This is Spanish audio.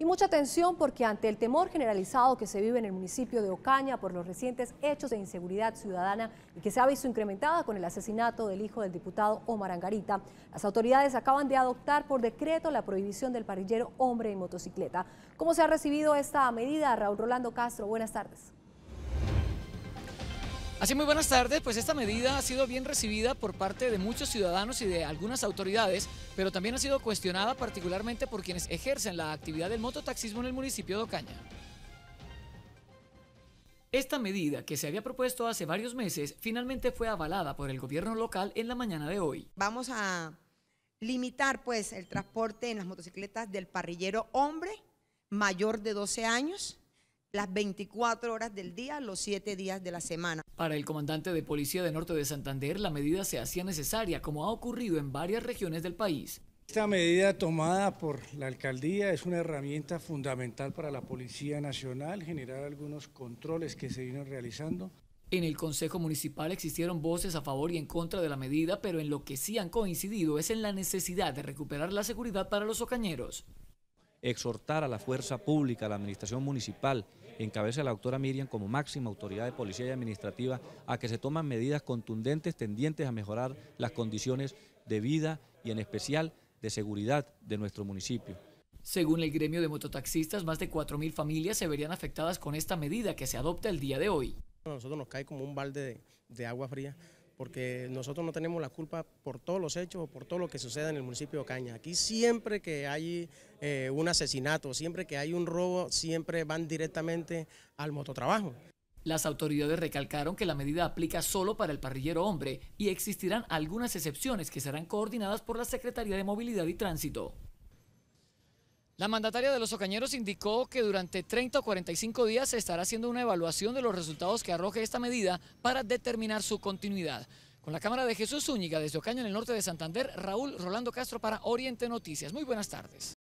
Y mucha atención porque ante el temor generalizado que se vive en el municipio de Ocaña por los recientes hechos de inseguridad ciudadana y que se ha visto incrementada con el asesinato del hijo del diputado Omar Angarita, las autoridades acaban de adoptar por decreto la prohibición del parrillero hombre en motocicleta. ¿Cómo se ha recibido esta medida? Raúl Rolando Castro, buenas tardes. Así muy buenas tardes, pues esta medida ha sido bien recibida por parte de muchos ciudadanos y de algunas autoridades, pero también ha sido cuestionada particularmente por quienes ejercen la actividad del mototaxismo en el municipio de Ocaña. Esta medida, que se había propuesto hace varios meses, finalmente fue avalada por el gobierno local en la mañana de hoy. Vamos a limitar pues el transporte en las motocicletas del parrillero hombre mayor de 12 años, las 24 horas del día, los 7 días de la semana. Para el comandante de policía de Norte de Santander, la medida se hacía necesaria, como ha ocurrido en varias regiones del país. Esta medida tomada por la alcaldía es una herramienta fundamental para la Policía Nacional, generar algunos controles que se vienen realizando. En el Consejo Municipal existieron voces a favor y en contra de la medida, pero en lo que sí han coincidido es en la necesidad de recuperar la seguridad para los ocañeros. Exhortar a la fuerza pública, a la administración municipal, encabeza la doctora Miriam como máxima autoridad de policía y administrativa a que se toman medidas contundentes tendientes a mejorar las condiciones de vida y en especial de seguridad de nuestro municipio. Según el gremio de mototaxistas, más de 4.000 familias se verían afectadas con esta medida que se adopta el día de hoy. A nosotros nos cae como un balde de, de agua fría porque nosotros no tenemos la culpa por todos los hechos o por todo lo que suceda en el municipio de Ocaña. Aquí siempre que hay eh, un asesinato, siempre que hay un robo, siempre van directamente al mototrabajo. Las autoridades recalcaron que la medida aplica solo para el parrillero hombre y existirán algunas excepciones que serán coordinadas por la Secretaría de Movilidad y Tránsito. La mandataria de los Ocañeros indicó que durante 30 o 45 días se estará haciendo una evaluación de los resultados que arroje esta medida para determinar su continuidad. Con la cámara de Jesús Zúñiga desde Ocaña en el norte de Santander, Raúl Rolando Castro para Oriente Noticias. Muy buenas tardes.